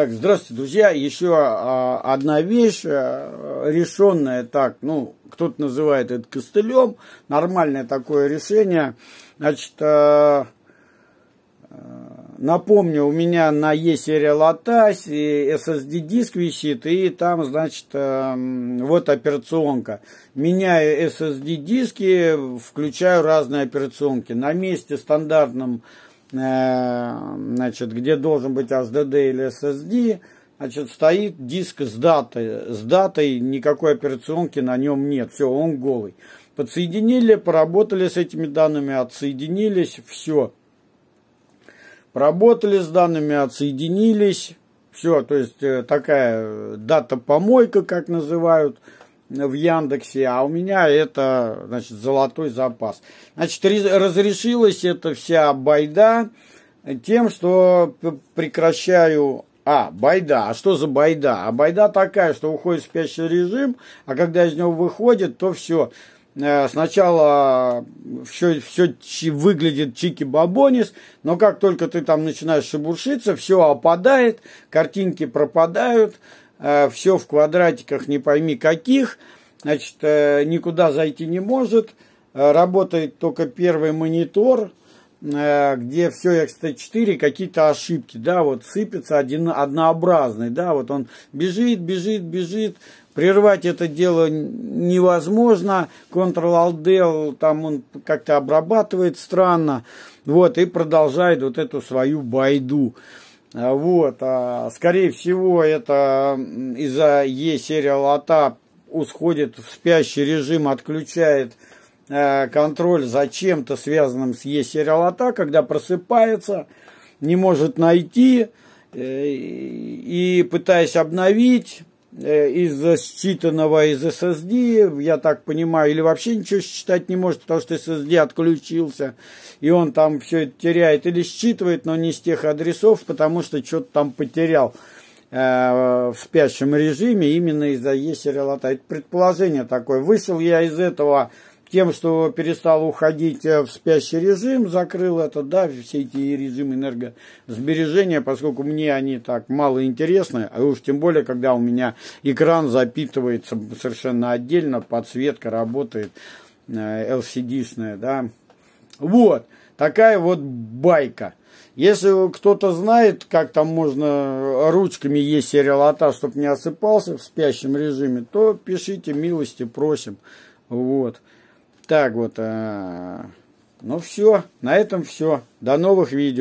Так, здравствуйте, друзья. Еще а, одна вещь, э, решенная так, ну, кто-то называет это костылем. Нормальное такое решение. Значит, э, э, напомню, у меня на E-сериал Атась, и SSD-диск висит, и там, значит, вот операционка. Меняю SSD-диски, включаю разные операционки. На месте стандартном Э, значит, где должен быть HDD или SSD, значит, стоит диск с датой, с датой никакой операционки на нем нет, все, он голый. Подсоединили, поработали с этими данными, отсоединились, все. Поработали с данными, отсоединились, все, то есть э, такая э, дата-помойка, как называют, в Яндексе, а у меня это, значит, золотой запас. Значит, разрешилась эта вся байда тем, что прекращаю... А, байда. А что за байда? А байда такая, что уходит в спящий режим, а когда из него выходит, то все. Э, сначала все, все выглядит чики-бабонис, но как только ты там начинаешь шебуршиться, все опадает, картинки пропадают, Э, все в квадратиках не пойми каких, значит, э, никуда зайти не может, э, работает только первый монитор, где все X-T4, какие-то ошибки, да, вот сыпется один, однообразный, да, вот он бежит, бежит, бежит, прервать это дело невозможно, Ctrl-Alt-D, там он как-то обрабатывает странно, вот, и продолжает вот эту свою байду. А, вот, а, скорее всего, это из-за Е-сериал АТА усходит в спящий режим, отключает э, контроль за чем-то связанным с Е-сериал АТА, когда просыпается, не может найти э, и пытаясь обновить, Э, из считанного из SSD, я так понимаю, или вообще ничего считать не может, потому что SSD отключился, и он там все это теряет, или считывает, но не с тех адресов, потому что что-то там потерял э, в спящем режиме именно из-за e Это предположение такое. Вышел я из этого тем, что перестал уходить э, в спящий режим, закрыл это, да, все эти режимы энергосбережения, поскольку мне они так мало интересны, а уж тем более, когда у меня экран запитывается совершенно отдельно, подсветка работает LCD-шная, э, да. Вот, такая вот байка. Если кто-то знает, как там можно ручками есть сериалота, чтобы не осыпался в спящем режиме, то пишите, милости просим. Вот так вот. А, ну все, на этом все. До новых видео.